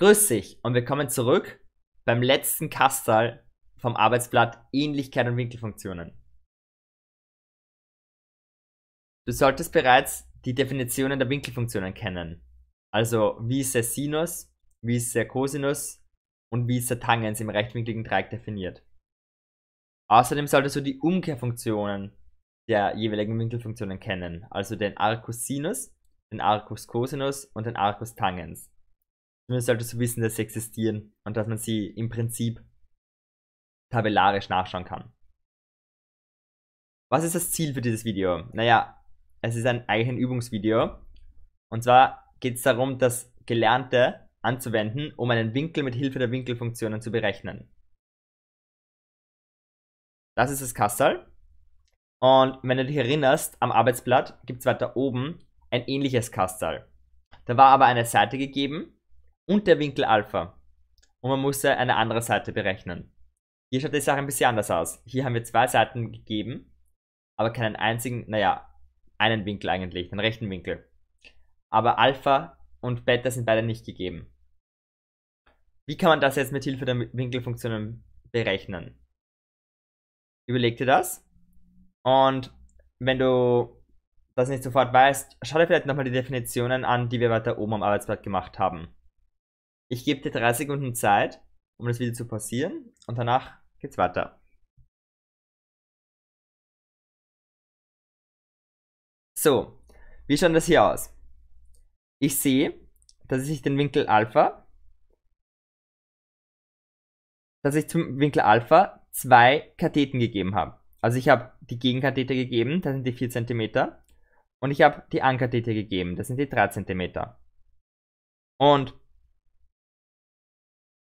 Grüß dich und willkommen zurück beim letzten Kastal vom Arbeitsblatt Ähnlichkeit und Winkelfunktionen. Du solltest bereits die Definitionen der Winkelfunktionen kennen. Also wie ist der Sinus, wie ist der Cosinus und wie ist der Tangens im rechtwinkligen Dreieck definiert. Außerdem solltest du die Umkehrfunktionen der jeweiligen Winkelfunktionen kennen. Also den Arcus Sinus, den Arcus Cosinus und den Arcus Tangens. Zumindest solltest du wissen, dass sie existieren und dass man sie im Prinzip tabellarisch nachschauen kann. Was ist das Ziel für dieses Video? Naja, es ist ein eigenes Übungsvideo. Und zwar geht es darum, das Gelernte anzuwenden, um einen Winkel mit Hilfe der Winkelfunktionen zu berechnen. Das ist das Kasserl. Und wenn du dich erinnerst, am Arbeitsblatt gibt es weiter oben ein ähnliches Kasserl. Da war aber eine Seite gegeben und der Winkel Alpha. Und man musste äh, eine andere Seite berechnen. Hier schaut die Sache ein bisschen anders aus. Hier haben wir zwei Seiten gegeben, aber keinen einzigen, naja, einen Winkel eigentlich, einen rechten Winkel. Aber Alpha und Beta sind beide nicht gegeben. Wie kann man das jetzt mit Hilfe der Winkelfunktionen berechnen? Überleg dir das. Und wenn du das nicht sofort weißt, schau dir vielleicht nochmal die Definitionen an, die wir weiter oben am Arbeitsblatt gemacht haben. Ich gebe dir drei Sekunden Zeit, um das Video zu pausieren und danach geht's weiter. So, wie schaut das hier aus? Ich sehe, dass ich den Winkel Alpha, dass ich zum Winkel Alpha zwei Katheten gegeben habe. Also ich habe die Gegenkathete gegeben, das sind die 4 cm. Und ich habe die Ankathete gegeben, das sind die 3 cm. Und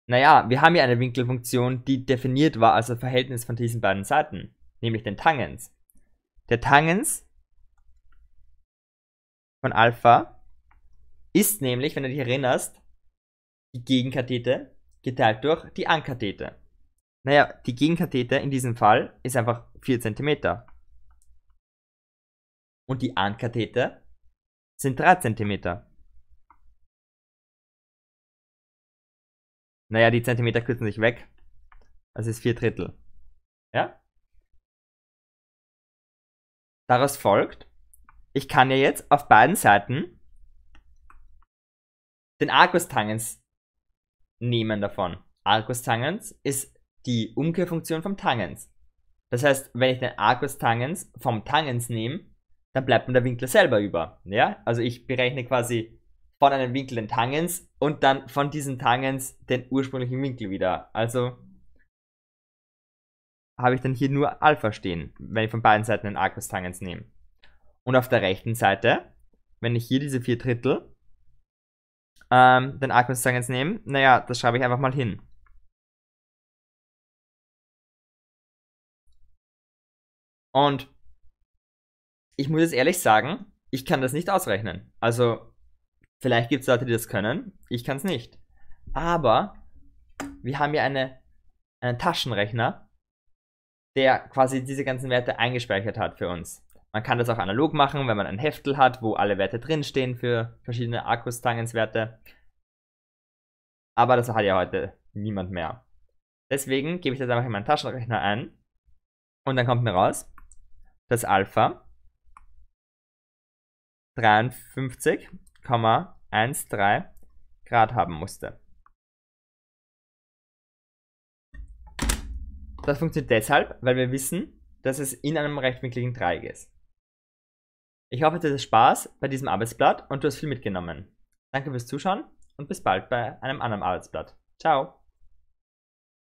naja, wir haben ja eine Winkelfunktion, die definiert war als das Verhältnis von diesen beiden Seiten, nämlich den Tangens. Der Tangens von Alpha ist nämlich, wenn du dich erinnerst, die Gegenkathete geteilt durch die Ankathete. Naja, die Gegenkathete in diesem Fall ist einfach 4 cm. Und die Ankathete sind 3 cm. Naja, die Zentimeter kürzen sich weg. Das also ist vier Drittel. Ja? Daraus folgt, ich kann ja jetzt auf beiden Seiten den Arcus Tangens nehmen davon. Arcus Tangens ist die Umkehrfunktion vom Tangens. Das heißt, wenn ich den Arcus Tangens vom Tangens nehme, dann bleibt mir der Winkel selber über. Ja? Also ich berechne quasi von einem Winkel den Tangens und dann von diesen Tangens den ursprünglichen Winkel wieder. Also habe ich dann hier nur Alpha stehen, wenn ich von beiden Seiten den Arcus Tangens nehme. Und auf der rechten Seite, wenn ich hier diese vier Drittel ähm, den Arcus Tangens nehme, naja, das schreibe ich einfach mal hin. Und ich muss jetzt ehrlich sagen, ich kann das nicht ausrechnen. Also Vielleicht gibt es Leute, die das können. Ich kann es nicht. Aber wir haben ja eine, einen Taschenrechner, der quasi diese ganzen Werte eingespeichert hat für uns. Man kann das auch analog machen, wenn man ein Heftel hat, wo alle Werte drinstehen für verschiedene Akkustangenswerte. Aber das hat ja heute niemand mehr. Deswegen gebe ich das einfach in meinen Taschenrechner ein. Und dann kommt mir raus, dass Alpha 53 0,13 Grad haben musste. Das funktioniert deshalb, weil wir wissen, dass es in einem rechtwinkligen Dreieck ist. Ich hoffe, du hattest Spaß bei diesem Arbeitsblatt und du hast viel mitgenommen. Danke fürs Zuschauen und bis bald bei einem anderen Arbeitsblatt. Ciao!